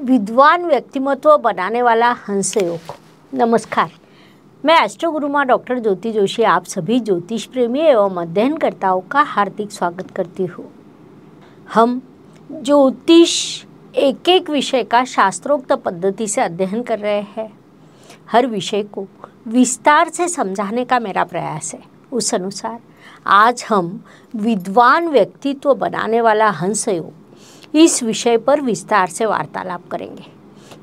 विद्वान व्यक्तिमत्व बनाने वाला हंसयोग नमस्कार मैं एस्ट्रोगुरुमा डॉक्टर ज्योति जोशी आप सभी ज्योतिष प्रेमी एवं अध्ययनकर्ताओं का हार्दिक स्वागत करती हूँ हम ज्योतिष एक एक विषय का शास्त्रोक्त पद्धति से अध्ययन कर रहे हैं हर विषय को विस्तार से समझाने का मेरा प्रयास है उस अनुसार आज हम विद्वान व्यक्तित्व बनाने वाला हंसयोग इस विषय पर विस्तार से वार्तालाप करेंगे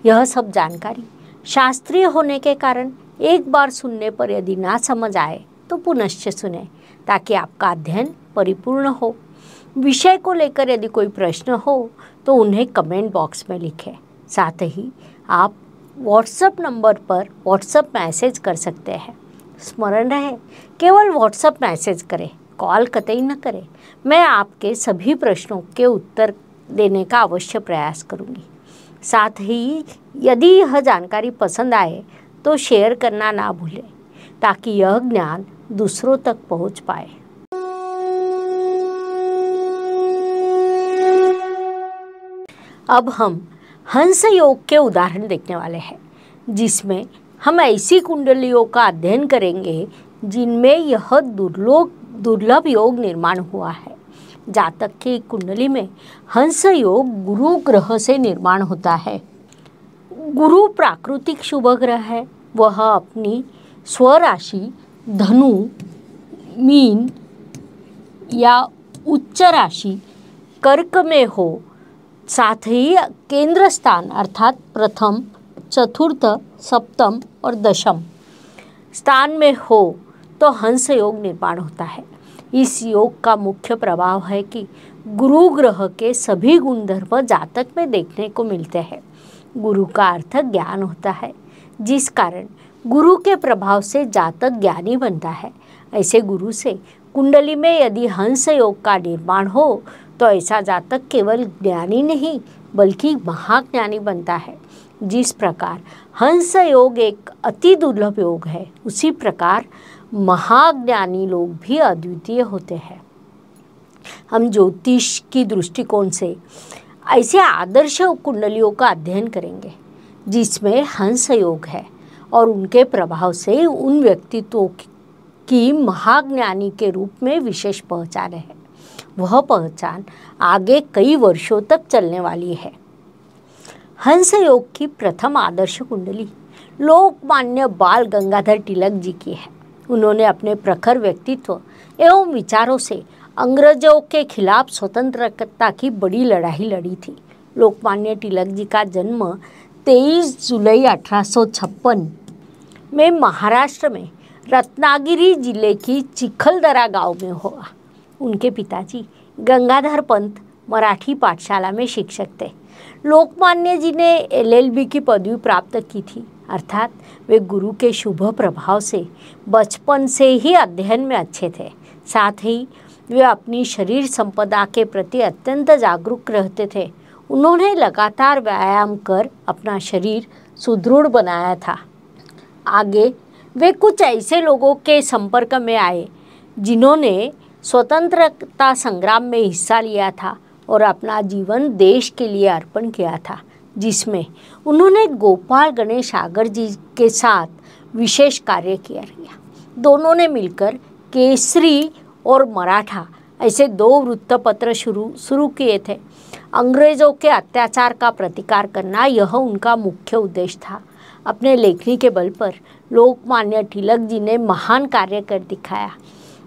यह सब जानकारी शास्त्रीय होने के कारण एक बार सुनने पर यदि ना समझ आए तो पुनश्च सुने ताकि आपका अध्ययन परिपूर्ण हो विषय को लेकर यदि कोई प्रश्न हो तो उन्हें कमेंट बॉक्स में लिखें साथ ही आप व्हाट्सएप नंबर पर व्हाट्सएप मैसेज कर सकते हैं स्मरण रहे केवल व्हाट्सएप मैसेज करें कॉल कतई न करें मैं आपके सभी प्रश्नों के उत्तर देने का अवश्य प्रयास करूँगी साथ ही यदि यह जानकारी पसंद आए तो शेयर करना ना भूलें ताकि यह ज्ञान दूसरों तक पहुंच पाए अब हम हंस योग के उदाहरण देखने वाले हैं जिसमें हम ऐसी कुंडलियों का अध्ययन करेंगे जिनमें यह दुर्लोभ दुर्लभ योग निर्माण हुआ है जातक की कुंडली में हंस योग गुरु ग्रह से निर्माण होता है गुरु प्राकृतिक शुभ ग्रह है वह अपनी स्वराशि धनु मीन या उच्च राशि कर्क में हो साथ ही केंद्र स्थान अर्थात प्रथम चतुर्थ सप्तम और दशम स्थान में हो तो हंस योग निर्माण होता है इस योग का मुख्य प्रभाव है कि गुरु ग्रह के सभी गुणधर्म जातक में देखने को मिलते हैं गुरु का अर्थ ज्ञान होता है जिस कारण गुरु के प्रभाव से जातक ज्ञानी बनता है ऐसे गुरु से कुंडली में यदि हंस योग का निर्माण हो तो ऐसा जातक केवल ज्ञानी नहीं बल्कि महाज्ञानी बनता है जिस प्रकार हंस योग एक अति दुर्लभ योग है उसी प्रकार महाज्ञानी लोग भी अद्वितीय होते हैं हम ज्योतिष की दृष्टिकोण से ऐसे आदर्श कुंडलियों का अध्ययन करेंगे जिसमें हंस योग है और उनके प्रभाव से उन व्यक्तित्वों की महाज्ञानी के रूप में विशेष पहचान है वह पहचान आगे कई वर्षों तक चलने वाली है हंस योग की प्रथम आदर्श कुंडली लोकमान्य बाल गंगाधर तिलक जी की है उन्होंने अपने प्रखर व्यक्तित्व एवं विचारों से अंग्रेजों के खिलाफ स्वतंत्रता की बड़ी लड़ाई लड़ी थी लोकमान्य तिलक जी का जन्म 23 जुलाई 1856 में महाराष्ट्र में रत्नागिरी जिले की चिखलदरा गांव में हुआ उनके पिताजी गंगाधर पंत मराठी पाठशाला में शिक्षक थे लोकमान्य जी ने एलएलबी की पदवी प्राप्त की थी अर्थात वे गुरु के शुभ प्रभाव से बचपन से ही अध्ययन में अच्छे थे साथ ही वे अपनी शरीर संपदा के प्रति अत्यंत जागरूक रहते थे उन्होंने लगातार व्यायाम कर अपना शरीर सुदृढ़ बनाया था आगे वे कुछ ऐसे लोगों के संपर्क में आए जिन्होंने स्वतंत्रता संग्राम में हिस्सा लिया था और अपना जीवन देश के लिए अर्पण किया था जिसमें उन्होंने गोपाल गणेश आगर जी के साथ विशेष कार्य किया दोनों ने मिलकर केसरी और मराठा ऐसे दो वृत्तपत्र शुरू शुरू किए थे अंग्रेज़ों के अत्याचार का प्रतिकार करना यह उनका मुख्य उद्देश्य था अपने लेखनी के बल पर लोकमान्य तिलक जी ने महान कार्य कर दिखाया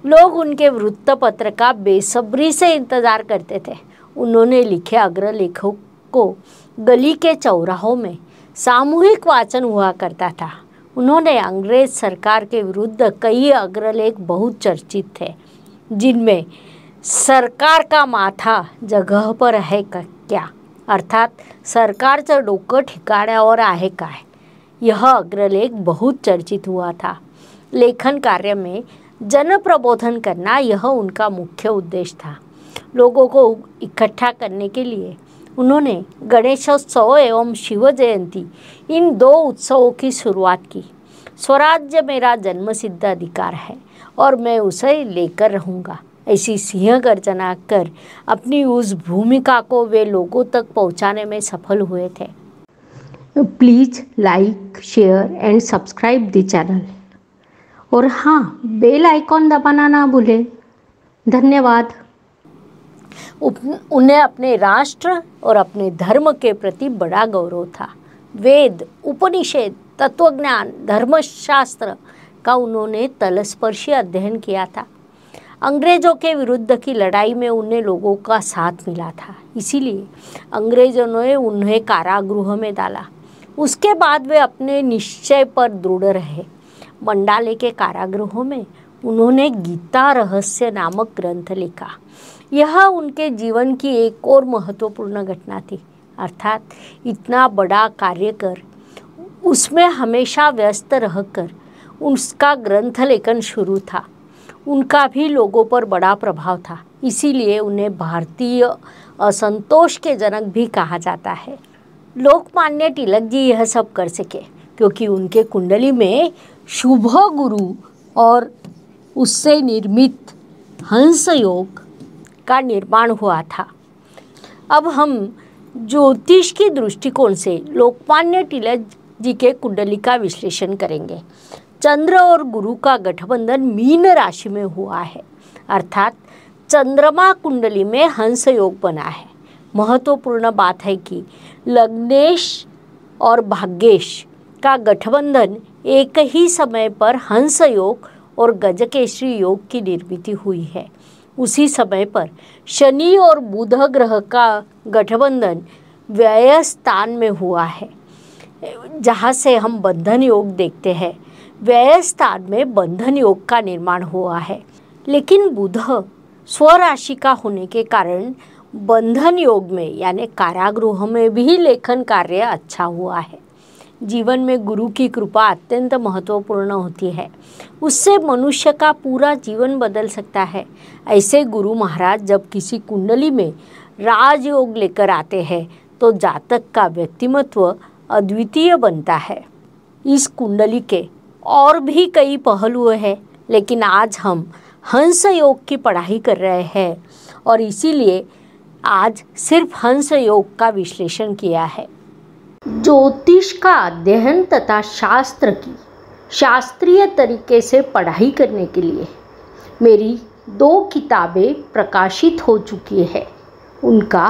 लोग उनके वृत्तपत्र का बेसब्री से इंतज़ार करते थे उन्होंने लिखे अग्रलेखों को गली के चौराहों में सामूहिक वाचन हुआ करता था उन्होंने अंग्रेज सरकार के विरुद्ध कई अग्रलेख बहुत चर्चित थे जिनमें सरकार का माथा जगह पर है क्या अर्थात सरकार से डोक डोकं और आहे है यह अग्रलेख बहुत चर्चित हुआ था लेखन कार्य में जन प्रबोधन करना यह उनका मुख्य उद्देश्य था लोगों को इकट्ठा करने के लिए उन्होंने गणेशोत्सव एवं शिव जयंती इन दो उत्सवों की शुरुआत की स्वराज्य मेरा जन्मसिद्ध अधिकार है और मैं उसे लेकर रहूँगा ऐसी सिंह गर्जना कर अपनी उस भूमिका को वे लोगों तक पहुँचाने में सफल हुए थे please like share and subscribe the channel और हाँ बेल आइकॉन दबाना ना भूलें धन्यवाद उन्हें अपने राष्ट्र और अपने धर्म के प्रति बड़ा गौरव था वेद उपनिषेद तत्वज्ञान धर्मशास्त्र का उन्होंने तलस्पर्शी अध्ययन किया था अंग्रेजों के विरुद्ध की लड़ाई में उन्हें लोगों का साथ मिला था इसीलिए अंग्रेजों ने उन्हें कारागृह में डाला उसके बाद वे अपने निश्चय पर दृढ़ रहे मंडाले के कारागृहों में उन्होंने गीता रहस्य नामक ग्रंथ लिखा यह उनके जीवन की एक और महत्वपूर्ण घटना थी अर्थात इतना बड़ा कार्य कर उसमें हमेशा व्यस्त रहकर उसका ग्रंथ लेखन शुरू था उनका भी लोगों पर बड़ा प्रभाव था इसीलिए उन्हें भारतीय असंतोष के जनक भी कहा जाता है लोकमान्य तिलक जी यह सब कर सके क्योंकि उनके कुंडली में शुभ गुरु और उससे निर्मित हंस योग का निर्माण हुआ था अब हम ज्योतिष के दृष्टिकोण से लोकमान्य टीला जी के कुंडली का विश्लेषण करेंगे चंद्र और गुरु का गठबंधन मीन राशि में हुआ है अर्थात चंद्रमा कुंडली में हंस योग बना है महत्वपूर्ण बात है कि लग्नेश और भाग्येश का गठबंधन एक ही समय पर हंस योग और गजकेशरी योग की निर्मित हुई है उसी समय पर शनि और बुध ग्रह का गठबंधन व्यय स्थान में हुआ है जहाँ से हम बंधन योग देखते हैं व्यय स्थान में बंधन योग का निर्माण हुआ है लेकिन बुध स्वराशि का होने के कारण बंधन योग में यानी कारागृह में भी लेखन कार्य अच्छा हुआ है जीवन में गुरु की कृपा अत्यंत महत्वपूर्ण होती है उससे मनुष्य का पूरा जीवन बदल सकता है ऐसे गुरु महाराज जब किसी कुंडली में राजयोग लेकर आते हैं तो जातक का व्यक्तिमत्व अद्वितीय बनता है इस कुंडली के और भी कई पहलू हैं लेकिन आज हम हंस योग की पढ़ाई कर रहे हैं और इसीलिए आज सिर्फ हंस योग का विश्लेषण किया है ज्योतिष का अध्ययन तथा शास्त्र की शास्त्रीय तरीके से पढ़ाई करने के लिए मेरी दो किताबें प्रकाशित हो चुकी है उनका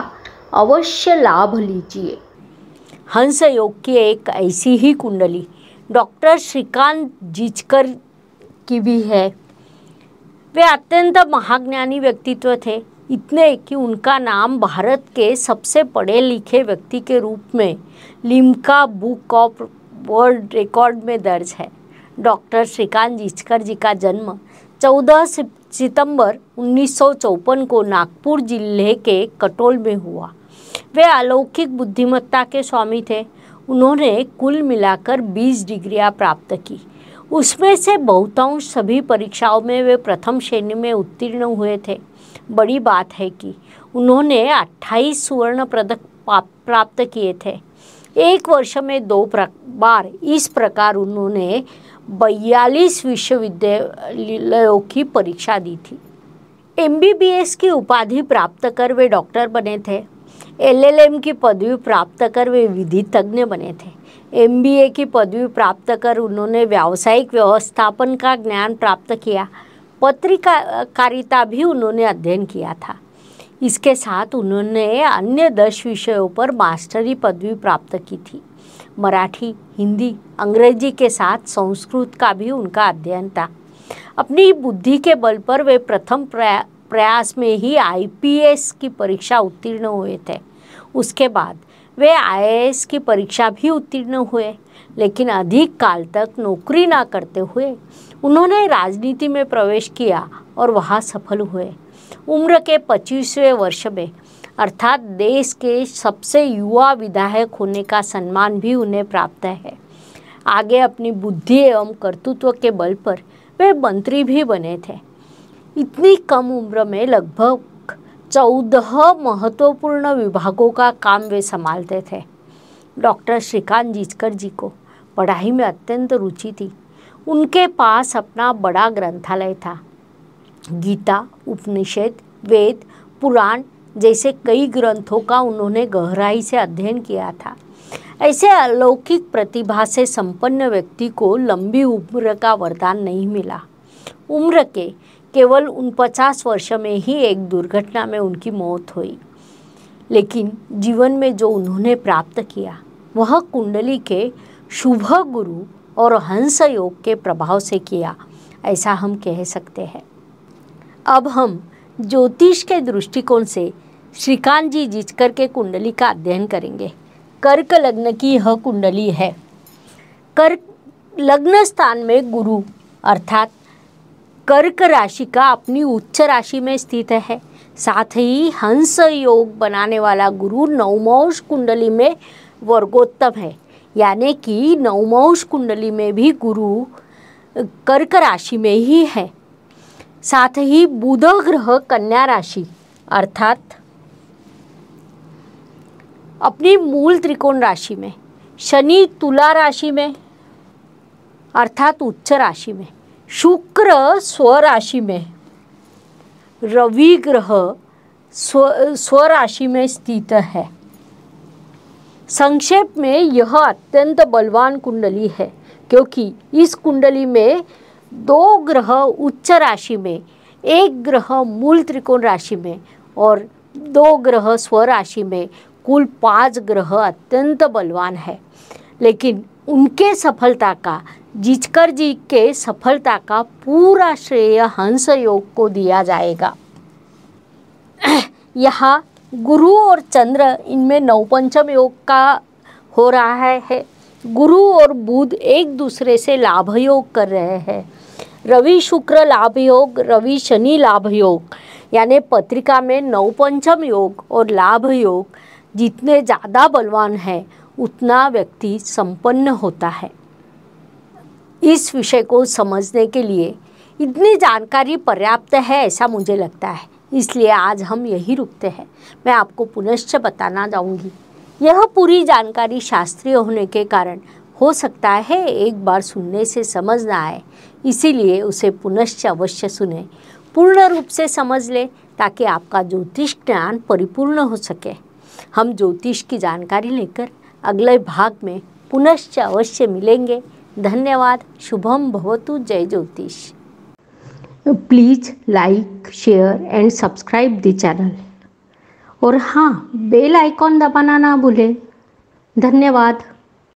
अवश्य लाभ लीजिए हंस योग की एक ऐसी ही कुंडली डॉक्टर श्रीकांत जिचकर की भी है वे अत्यंत महाज्ञानी व्यक्तित्व थे इतने कि उनका नाम भारत के सबसे पढ़े लिखे व्यक्ति के रूप में Limca book of world record में दर्ज है डॉक्टर श्रीकांत जिचकर जी का जन्म 14 सितंबर उन्नीस को नागपुर जिले के कटोल में हुआ वे अलौकिक बुद्धिमत्ता के स्वामी थे उन्होंने कुल मिलाकर 20 डिग्रियां प्राप्त की उसमें से बहुतांश सभी परीक्षाओं में वे प्रथम श्रेणी में उत्तीर्ण हुए थे बड़ी बात है कि उन्होंने 28 सुवर्ण पदक प्राप्त किए थे एक वर्ष में दो बार इस प्रकार उन्होंने बयालीस विश्वविद्यालयों की परीक्षा दी थी एम की उपाधि प्राप्त कर वे डॉक्टर बने थे एलएलएम की पदवी प्राप्त कर वे विधि तज्ञ बने थे एमबीए की पदवी प्राप्त कर उन्होंने व्यावसायिक व्यवस्थापन का ज्ञान प्राप्त किया पत्रिकारिता भी उन्होंने अध्ययन किया था इसके साथ उन्होंने अन्य दस विषयों पर मास्टरी पदवी प्राप्त की थी मराठी हिंदी अंग्रेजी के साथ संस्कृत का भी उनका अध्ययन था अपनी बुद्धि के बल पर वे प्रथम प्रयास में ही आईपीएस की परीक्षा उत्तीर्ण हुए थे उसके बाद वे आईएएस की परीक्षा भी उत्तीर्ण हुए लेकिन अधिक काल तक नौकरी ना करते हुए उन्होंने राजनीति में प्रवेश किया और वहाँ सफल हुए उम्र के पच्चीसवें वर्ष में अर्थात देश के सबसे युवा विधायक होने का सम्मान भी उन्हें प्राप्त है आगे अपनी बुद्धि एवं कर्तृत्व के बल पर वे मंत्री भी बने थे इतनी कम उम्र में लगभग चौदह महत्वपूर्ण विभागों का काम वे संभालते थे डॉक्टर श्रीकांत जीचकर जी को पढ़ाई में अत्यंत रुचि थी उनके पास अपना बड़ा ग्रंथालय था गीता उपनिषद वेद पुराण जैसे कई ग्रंथों का उन्होंने गहराई से अध्ययन किया था ऐसे अलौकिक प्रतिभा से संपन्न व्यक्ति को लंबी उम्र का वरदान नहीं मिला उम्र के केवल उन पचास वर्ष में ही एक दुर्घटना में उनकी मौत हुई लेकिन जीवन में जो उन्होंने प्राप्त किया वह कुंडली के शुभ गुरु और हंस योग के प्रभाव से किया ऐसा हम कह सकते हैं अब हम ज्योतिष के दृष्टिकोण से श्रीकांत जी जिचकर के कुंडली का अध्ययन करेंगे कर्क लग्न की यह कुंडली है कर्क लग्न स्थान में गुरु अर्थात कर्क राशि का अपनी उच्च राशि में स्थित है साथ ही हंस योग बनाने वाला गुरु नवमांश कुंडली में वर्गोत्तम है यानी कि नवमांश कुंडली में भी गुरु कर्क राशि में ही है साथ ही बुध ग्रह कन्या राशि अर्थात अपनी मूल त्रिकोण राशि में शनि तुला राशि में अर्थात उच्च राशि में शुक्र स्वराशि में रवि ग्रह स्व स्वराशि में स्थित है संक्षेप में यह अत्यंत बलवान कुंडली है क्योंकि इस कुंडली में दो ग्रह उच्च राशि में एक ग्रह मूल त्रिकोण राशि में और दो ग्रह स्वराशि में कुल पांच ग्रह अत्यंत बलवान है लेकिन उनके सफलता का जीचकर जी के सफलता का पूरा श्रेय हंस योग को दिया जाएगा यहाँ गुरु और चंद्र इनमें नवपंचम योग का हो रहा है गुरु और बुध एक दूसरे से लाभ योग कर रहे हैं रवि शुक्र लाभ योग रवि शनि लाभ योग यानी पत्रिका में नवपंचम योग और लाभ योग जितने ज़्यादा बलवान हैं उतना व्यक्ति संपन्न होता है इस विषय को समझने के लिए इतनी जानकारी पर्याप्त है ऐसा मुझे लगता है इसलिए आज हम यही रुकते हैं मैं आपको पुनश्च बताना चाहूँगी यह पूरी जानकारी शास्त्रीय होने के कारण हो सकता है एक बार सुनने से समझ ना आए इसीलिए उसे पुनश्च अवश्य सुने पूर्ण रूप से समझ ले ताकि आपका ज्योतिष ज्ञान परिपूर्ण हो सके हम ज्योतिष की जानकारी लेकर अगले भाग में पुनश्च अवश्य मिलेंगे धन्यवाद शुभम भवतु जय ज्योतिष please like share and subscribe the channel और हाँ बेल आइकॉन दबाना ना भूले धन्यवाद